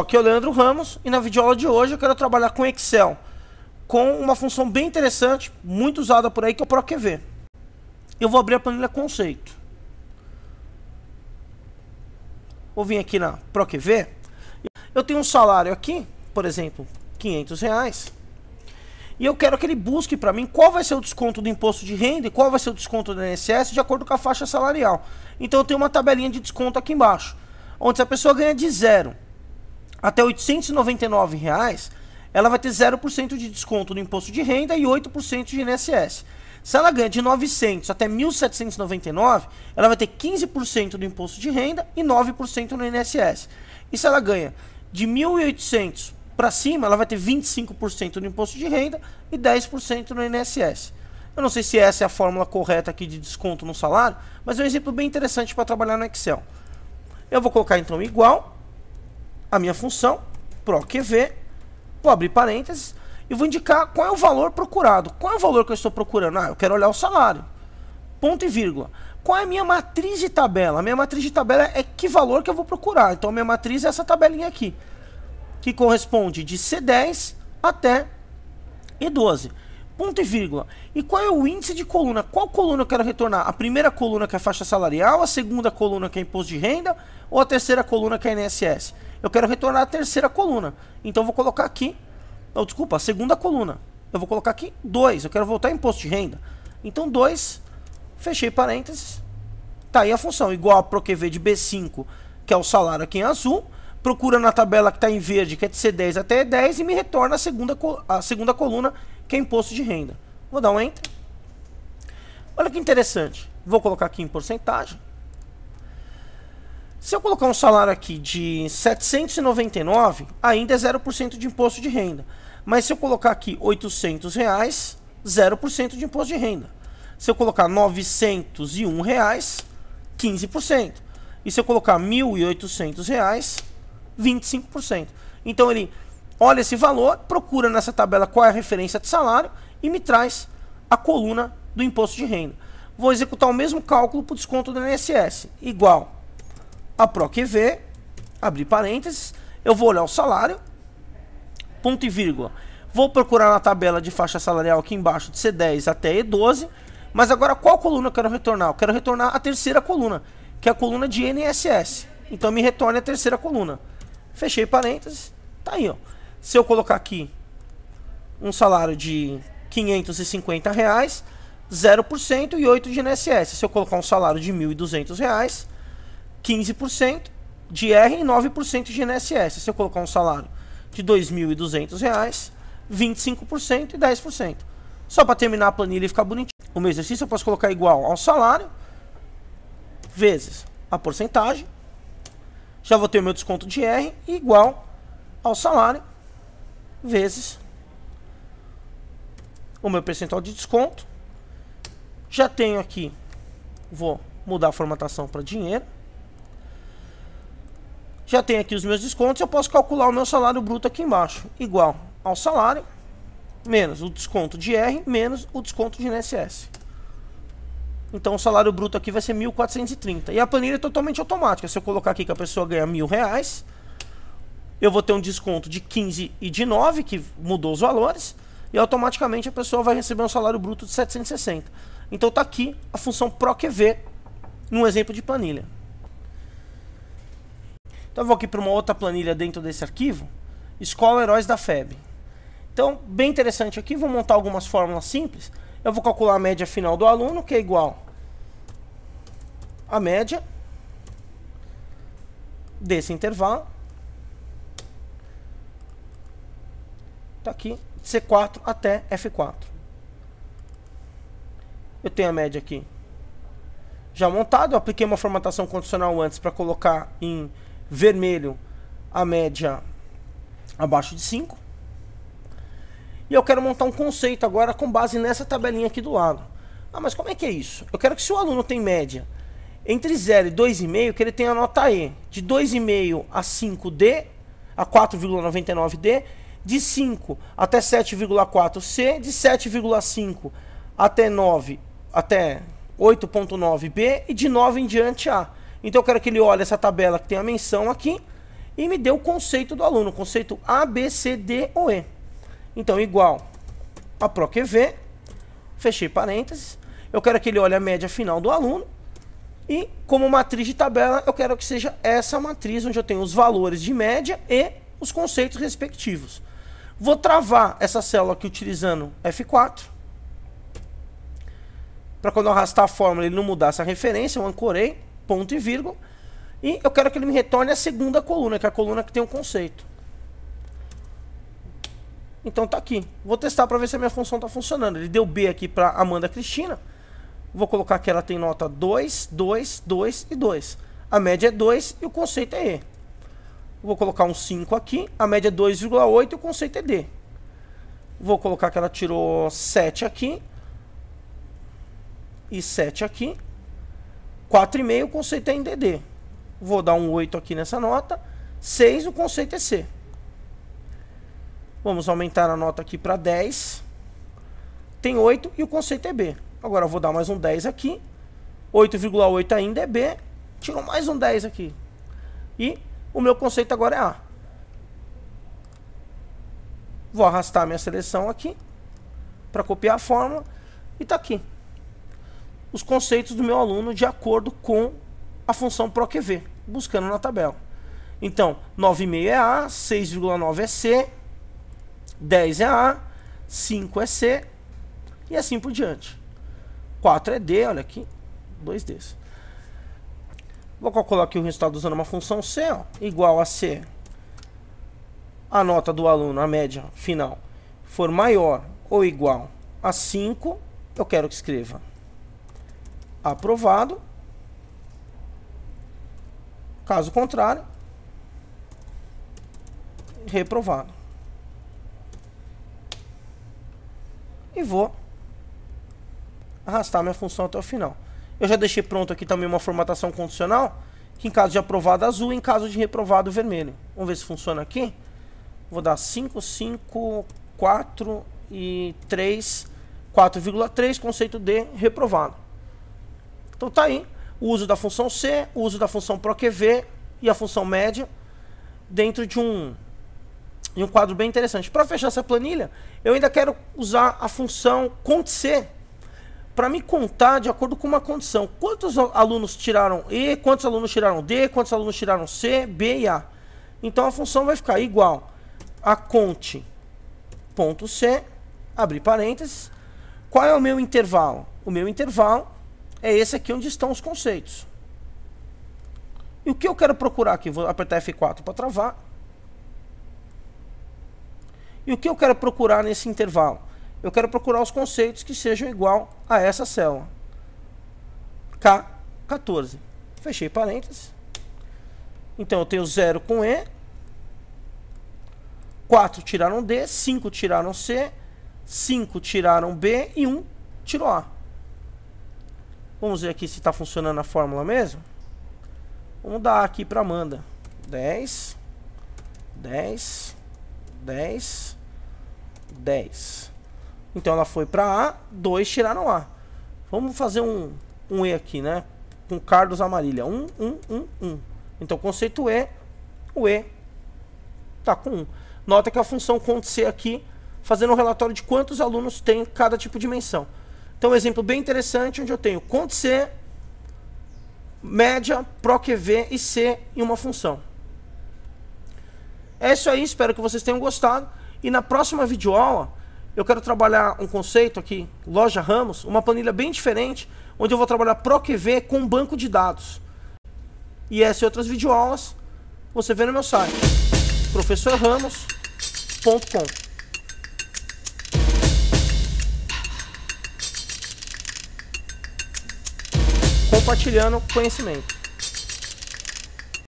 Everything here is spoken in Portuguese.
Aqui é o Leandro Ramos e na videoaula de hoje eu quero trabalhar com Excel com uma função bem interessante, muito usada por aí, que é o ProQV. Eu vou abrir a planilha conceito. Vou vir aqui na ProQV. Eu tenho um salário aqui, por exemplo, 500 reais. E eu quero que ele busque para mim qual vai ser o desconto do imposto de renda e qual vai ser o desconto do INSS de acordo com a faixa salarial. Então eu tenho uma tabelinha de desconto aqui embaixo, onde se a pessoa ganha de zero até R$ 899, reais, ela vai ter 0% de desconto no imposto de renda e 8% de INSS. Se ela ganha de 900 até 1.799, ela vai ter 15% do imposto de renda e 9% no INSS. E se ela ganha de 1.800 para cima, ela vai ter 25% do imposto de renda e 10% no INSS. Eu não sei se essa é a fórmula correta aqui de desconto no salário, mas é um exemplo bem interessante para trabalhar no Excel. Eu vou colocar então igual a minha função, PROQV, vou abrir parênteses e vou indicar qual é o valor procurado. Qual é o valor que eu estou procurando? Ah, eu quero olhar o salário. Ponto e vírgula. Qual é a minha matriz de tabela? A minha matriz de tabela é que valor que eu vou procurar. Então a minha matriz é essa tabelinha aqui, que corresponde de C10 até E12. Ponto e vírgula. E qual é o índice de coluna? Qual coluna eu quero retornar? A primeira coluna que é a faixa salarial, a segunda coluna que é imposto de renda ou a terceira coluna que é INSS? Eu quero retornar a terceira coluna. Então eu vou colocar aqui. Oh, desculpa, a segunda coluna. Eu vou colocar aqui 2. Eu quero voltar imposto de renda. Então 2. Fechei parênteses. Tá aí a função. Igual a ProQV de B5, que é o salário aqui em azul. Procura na tabela que está em verde, que é de C10 até E10, e me retorna a segunda, a segunda coluna, que é imposto de renda. Vou dar um Enter. Olha que interessante. Vou colocar aqui em porcentagem. Se eu colocar um salário aqui de 799, ainda é 0% de imposto de renda. Mas se eu colocar aqui 800 reais, 0% de imposto de renda. Se eu colocar 901 reais, 15%. E se eu colocar 1.800 reais, 25%. Então ele olha esse valor, procura nessa tabela qual é a referência de salário e me traz a coluna do imposto de renda. Vou executar o mesmo cálculo para o desconto do INSS. Igual a PROQV, abrir parênteses, eu vou olhar o salário, ponto e vírgula. Vou procurar na tabela de faixa salarial aqui embaixo de C10 até E12, mas agora qual coluna eu quero retornar? Eu quero retornar a terceira coluna, que é a coluna de NSS. Então me retorne a terceira coluna. Fechei parênteses, tá aí, ó. Se eu colocar aqui um salário de 550 reais, 0% e 8 de INSS. Se eu colocar um salário de 1.200 reais, 15% de R e 9% de INSS. Se eu colocar um salário de R$ 2.200, 25% e 10%. Só para terminar a planilha e ficar bonitinho. O meu exercício eu posso colocar igual ao salário vezes a porcentagem. Já vou ter o meu desconto de R igual ao salário vezes o meu percentual de desconto. Já tenho aqui, vou mudar a formatação para dinheiro. Já tenho aqui os meus descontos, eu posso calcular o meu salário bruto aqui embaixo, igual ao salário, menos o desconto de R, menos o desconto de INSS. Então o salário bruto aqui vai ser 1.430. E a planilha é totalmente automática. Se eu colocar aqui que a pessoa ganha mil reais, eu vou ter um desconto de 15 e de 9, que mudou os valores, e automaticamente a pessoa vai receber um salário bruto de 760. Então está aqui a função PROQV num exemplo de planilha. Então eu vou aqui para uma outra planilha dentro desse arquivo, escola heróis da FEB. Então, bem interessante aqui, vou montar algumas fórmulas simples. Eu vou calcular a média final do aluno, que é igual a média desse intervalo. Está aqui, C4 até F4. Eu tenho a média aqui já montado. Eu apliquei uma formatação condicional antes para colocar em vermelho a média abaixo de 5. E eu quero montar um conceito agora com base nessa tabelinha aqui do lado. Ah, mas como é que é isso? Eu quero que se o aluno tem média entre 0 e 2,5, que ele tenha a nota E de 2,5 a 5D, a 4,99D, de 5 até 7,4C, de 7,5 até 9, até 8,9B e de 9 em diante A. Então eu quero que ele olhe essa tabela que tem a menção aqui e me dê o conceito do aluno, conceito A, B, C, D ou E. Então, igual a PROQV, fechei parênteses, eu quero que ele olhe a média final do aluno, e como matriz de tabela, eu quero que seja essa matriz onde eu tenho os valores de média e os conceitos respectivos. Vou travar essa célula aqui utilizando F4. Para quando eu arrastar a fórmula ele não mudar essa referência, eu ancorei ponto e vírgula. E eu quero que ele me retorne a segunda coluna, que é a coluna que tem o um conceito. Então tá aqui. Vou testar para ver se a minha função está funcionando. Ele deu B aqui para Amanda Cristina. Vou colocar que ela tem nota 2, 2, 2 e 2. A média é 2 e o conceito é E. Vou colocar um 5 aqui. A média é 2,8 e o conceito é D. Vou colocar que ela tirou 7 aqui. E 7 aqui. 4,5 o conceito é em DD. Vou dar um 8 aqui nessa nota. 6 o conceito é C. Vamos aumentar a nota aqui para 10. Tem 8 e o conceito é B. Agora vou dar mais um 10 aqui. 8,8 ainda é B. Tirou mais um 10 aqui. E o meu conceito agora é A. Vou arrastar minha seleção aqui para copiar a fórmula e está aqui os conceitos do meu aluno de acordo com a função PROQV, buscando na tabela. Então, 9,5 é A, 6,9 é C, 10 é A, 5 é C e assim por diante. 4 é D, olha aqui, 2Ds. Vou calcular aqui o resultado usando uma função C, ó, igual a C. A nota do aluno, a média final, for maior ou igual a 5, eu quero que escreva aprovado. Caso contrário, reprovado. E vou arrastar minha função até o final. Eu já deixei pronto aqui também uma formatação condicional, que em caso de aprovado azul, em caso de reprovado vermelho. Vamos ver se funciona aqui. Vou dar 5, 5, 4 e 3, 4,3, conceito de reprovado. Então tá aí o uso da função C, o uso da função PROQV e a função média dentro de um, de um quadro bem interessante. Para fechar essa planilha, eu ainda quero usar a função CONTC para me contar de acordo com uma condição. Quantos alunos tiraram E, quantos alunos tiraram D, quantos alunos tiraram C, B e A. Então a função vai ficar igual a conte.c, abrir parênteses. Qual é o meu intervalo? O meu intervalo é esse aqui onde estão os conceitos. E o que eu quero procurar aqui? Vou apertar F4 para travar. E o que eu quero procurar nesse intervalo? Eu quero procurar os conceitos que sejam igual a essa célula. K14. Fechei parênteses. Então eu tenho 0 com E. 4 tiraram D, 5 tiraram C, 5 tiraram B e 1 tirou A. Vamos ver aqui se está funcionando a fórmula mesmo. Vamos dar aqui para Amanda. 10, 10, 10, 10. Então ela foi para A, 2 tiraram A. Vamos fazer um, um E aqui, né? Com Carlos Amarilha. 1, 1, 1, 1. Então o conceito E, o E está com 1. Nota que a função cont C aqui, fazendo um relatório de quantos alunos tem cada tipo de menção. Então, um exemplo bem interessante onde eu tenho cont C, média, PROQV e C em uma função. É isso aí, espero que vocês tenham gostado. E na próxima videoaula, eu quero trabalhar um conceito aqui, loja Ramos, uma planilha bem diferente, onde eu vou trabalhar ProQV com banco de dados. E essa e outras videoaulas, você vê no meu site, professorramos.com. compartilhando conhecimento.